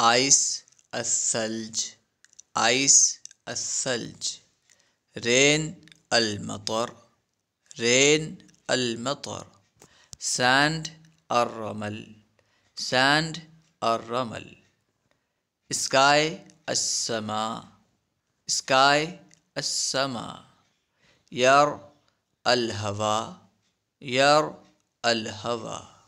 ايس الثلج ايس الثلج رين المطر رين المطر ساند الرمل ساند الرمل سكاي السماء سكاي السماء ير الهواء ير الهواء